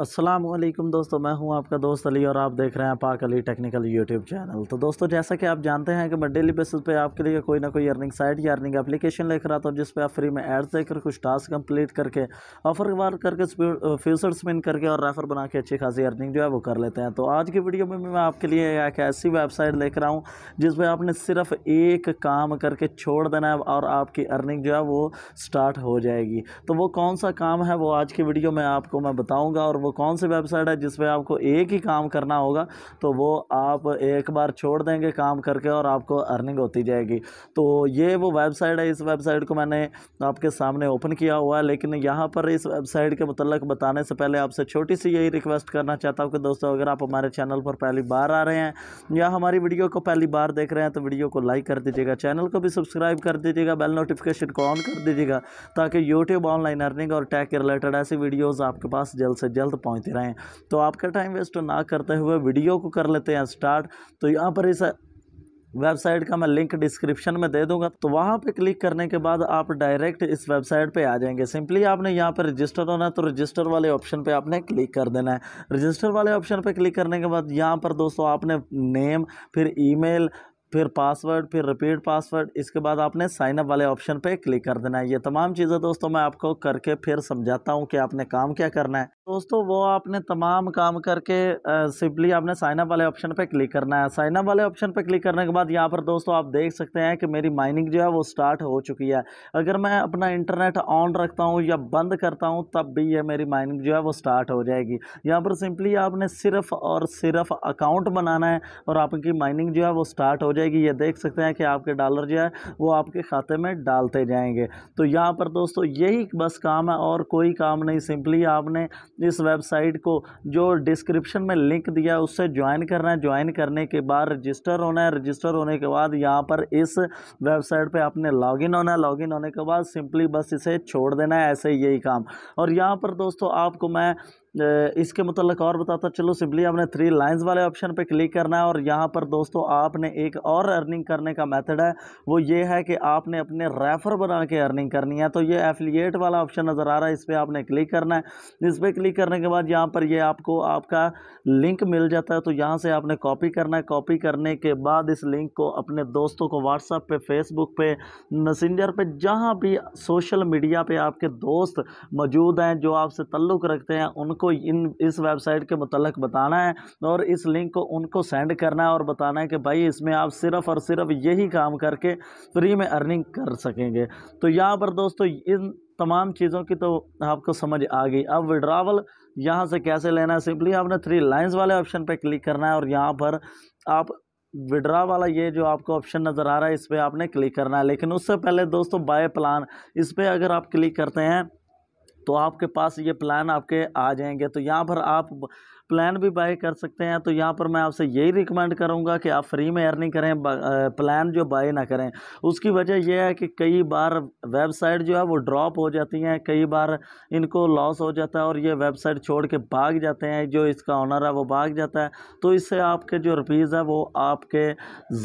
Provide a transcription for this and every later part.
असलम दोस्तों मैं हूं आपका दोस्त अली और आप देख रहे हैं पाक अली टेक्निकल यूट्यूब चैनल तो दोस्तों जैसा कि आप जानते हैं कि मैं डेली बेसिस पे आपके लिए कोई ना कोई अर्निंग साइट या अर्निंग एप्लीकेशन लेकर आता हूं जिस पे आप फ्री में एड्स देकर कुछ टास्क कंप्लीट करके ऑफर वार करके फ्यूचर स्पिन करके और रेफर बना के अच्छी खासी अर्निंग जो है वो कर लेते हैं तो आज की वीडियो में मैं आपके लिए एक ऐसी वेबसाइट लेकर आऊँ पर आपने सिर्फ एक काम करके छोड़ देना है और आपकी अर्निंग जो है वो स्टार्ट हो जाएगी तो वो कौन सा काम है वो आज की वीडियो में आपको मैं बताऊँगा और वो कौन सी वेबसाइट है जिस पर आपको एक ही काम करना होगा तो वो आप एक बार छोड़ देंगे काम करके और आपको अर्निंग होती जाएगी तो ये वो वेबसाइट है इस वेबसाइट को मैंने आपके सामने ओपन किया हुआ है लेकिन यहाँ पर इस वेबसाइट के मतलब बताने से पहले आपसे छोटी सी यही रिक्वेस्ट करना चाहता हूँ कि दोस्तों अगर आप हमारे चैनल पर पहली बार आ रहे हैं या हमारी वीडियो को पहली बार देख रहे हैं तो वीडियो को लाइक कर दीजिएगा चैनल को भी सब्सक्राइब कर दीजिएगा बेल नोटिफिकेशन को ऑन कर दीजिएगा ताकि यूट्यूब ऑनलाइन अर्निंग और टैक के रिलेटेड ऐसी वीडियोज़ आपके पास जल्द से जल्द पहुँचते रहें तो आपका टाइम वेस्ट ना करते हुए वीडियो को कर लेते हैं स्टार्ट तो यहाँ पर इस वेबसाइट का मैं लिंक डिस्क्रिप्शन में दे दूंगा तो वहाँ पे क्लिक करने के बाद आप डायरेक्ट इस वेबसाइट पे आ जाएंगे सिंपली आपने यहाँ पर रजिस्टर होना है तो रजिस्टर वाले ऑप्शन पे आपने क्लिक कर देना है रजिस्टर वाले ऑप्शन पे क्लिक करने के बाद यहाँ पर दोस्तों आपने नेम फिर ईमेल फिर पासवर्ड फिर रिपीट पासवर्ड इसके बाद आपने साइनअप वाले ऑप्शन पे क्लिक कर देना है ये तमाम चीज़ें दोस्तों मैं आपको करके फिर समझाता हूँ कि आपने काम क्या करना है दोस्तों वो आपने तमाम काम करके सिंपली आपने साइनअप वाले ऑप्शन पे क्लिक करना है साइनअप वाले ऑप्शन पे क्लिक करने के बाद यहाँ पर दोस्तों आप देख सकते हैं कि मेरी माइनिंग जो है वो स्टार्ट हो चुकी है अगर मैं अपना इंटरनेट ऑन रखता हूँ या बंद करता हूँ तब भी ये मेरी माइनिंग जो है वो स्टार्ट हो जाएगी यहाँ पर सिंपली आपने सिर्फ और सिर्फ अकाउंट बनाना है और आपकी माइनिंग जो है वो स्टार्ट हो जाएगी ये देख सकते हैं कि आपके डॉलर जो है वो आपके खाते में डालते जाएंगे तो यहाँ पर दोस्तों यही बस काम है और कोई काम नहीं सिंपली आपने इस वेबसाइट को जो डिस्क्रिप्शन में लिंक दिया है उससे ज्वाइन करना है ज्वाइन करने के बाद रजिस्टर होना है रजिस्टर होने के बाद यहाँ पर इस वेबसाइट पर आपने लॉगिन होना है लॉगिन होने के बाद सिंपली बस इसे छोड़ देना है ऐसे यही काम और यहाँ पर दोस्तों आपको मैं इसके मतलब और बताता चलो सिंपली आपने थ्री लाइंस वाले ऑप्शन पे क्लिक करना है और यहाँ पर दोस्तों आपने एक और अर्निंग करने का मेथड है वो ये है कि आपने अपने रेफर बना के अर्निंग करनी है तो ये एफिलिएट वाला ऑप्शन नज़र आ रहा है इस पर आपने क्लिक करना है इस पर क्लिक करने के बाद यहाँ पर ये आपको आपका लिंक मिल जाता है तो यहाँ से आपने कॉपी करना है कॉपी करने के बाद इस लिंक को अपने दोस्तों को व्हाट्सअप पर फेसबुक पे मैसेंजर पर जहाँ भी सोशल मीडिया पर आपके दोस्त मौजूद हैं जो आपसे तल्लुक़ रखते हैं उन उनको इन इस वेबसाइट के मतलब बताना है और इस लिंक को उनको सेंड करना है और बताना है कि भाई इसमें आप सिर्फ और सिर्फ यही काम करके फ्री में अर्निंग कर सकेंगे तो यहाँ पर दोस्तों इन तमाम चीज़ों की तो आपको समझ आ गई अब विड्रावल यहाँ से कैसे लेना है सिंपली आपने थ्री लाइंस वाले ऑप्शन पर क्लिक करना है और यहाँ पर आप विड्रा वाला ये जो आपको ऑप्शन नज़र आ रहा है इस पर आपने क्लिक करना है लेकिन उससे पहले दोस्तों बाय प्लान इस पर अगर आप क्लिक करते हैं तो आपके पास ये प्लान आपके आ जाएंगे तो यहाँ पर आप प्लान भी बाई कर सकते हैं तो यहाँ पर मैं आपसे यही रिकमेंड करूँगा कि आप फ्री में अर्निंग करें प्लान जो बाई ना करें उसकी वजह यह है कि कई बार वेबसाइट जो है वो ड्रॉप हो जाती हैं कई बार इनको लॉस हो जाता है और ये वेबसाइट छोड़ के भाग जाते हैं जो इसका ऑनर है वो भाग जाता है तो इससे आपके जो रुपीज़ है वो आपके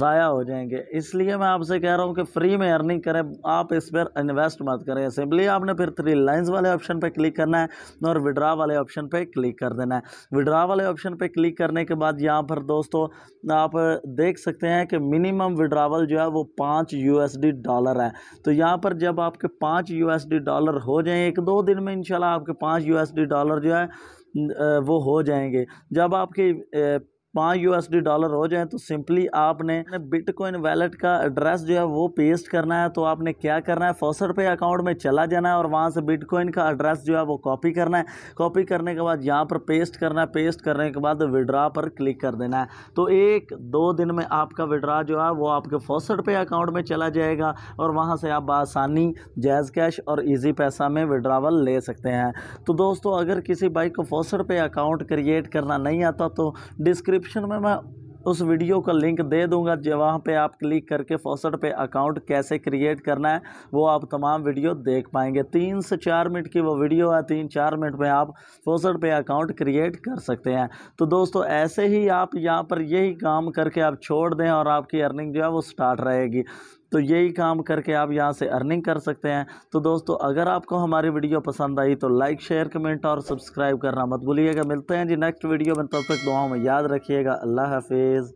ज़ाया हो जाएंगे इसलिए मैं आपसे कह रहा हूँ कि फ्री में अर्निंग करें आप इस पर इन्वेस्ट मत करें सिंपली आपने फिर थ्री लाइन्स वाले ऑप्शन पर क्लिक करना है और विड्रा वाले ऑप्शन पर क्लिक कर देना है विड्रा विड्रा वाले ऑप्शन पे क्लिक करने के बाद यहाँ पर दोस्तों आप देख सकते हैं कि मिनिमम विड्रावल जो है वो पाँच यू डॉलर है तो यहाँ पर जब आपके पाँच यू डॉलर हो जाए एक दो दिन में इनशाला आपके पाँच यू डॉलर जो है वो हो जाएंगे जब आपकी पाँच यू डॉलर हो जाए तो सिंपली आपने बिटकॉइन वैलेट का एड्रेस जो है वो पेस्ट करना है तो आपने क्या करना है फोसर पे अकाउंट में चला जाना है और वहाँ से बिटकॉइन का एड्रेस जो है वो कॉपी करना है कॉपी करने के बाद यहाँ पर पेस्ट करना है पेस्ट करने के बाद विड्रा पर क्लिक कर देना है तो एक दो दिन में आपका विड्रा जो है वो आपके फोसर पे अकाउंट में चला जाएगा और वहाँ से आप आसानी जैज़ कैश और ईजी पैसा में विड्रावल ले सकते हैं तो दोस्तों अगर किसी बाइक को फोसर पे अकाउंट क्रिएट करना नहीं आता तो डिस्क्रिप डिस्क्रिप्शन में मैं उस वीडियो का लिंक दे दूंगा जो वहाँ पर आप क्लिक करके फोसट पे अकाउंट कैसे क्रिएट करना है वो आप तमाम वीडियो देख पाएंगे तीन से चार मिनट की वो वीडियो है तीन चार मिनट में आप फोसट पे अकाउंट क्रिएट कर सकते हैं तो दोस्तों ऐसे ही आप यहाँ पर यही काम करके आप छोड़ दें और आपकी अर्निंग जो है वो स्टार्ट रहेगी तो यही काम करके आप यहाँ से अर्निंग कर सकते हैं तो दोस्तों अगर आपको हमारी वीडियो पसंद आई तो लाइक शेयर कमेंट और सब्सक्राइब करना मत भूलिएगा मिलते हैं जी नेक्स्ट वीडियो में तब तक दुआओं में याद रखिएगा अल्लाह हाफिज़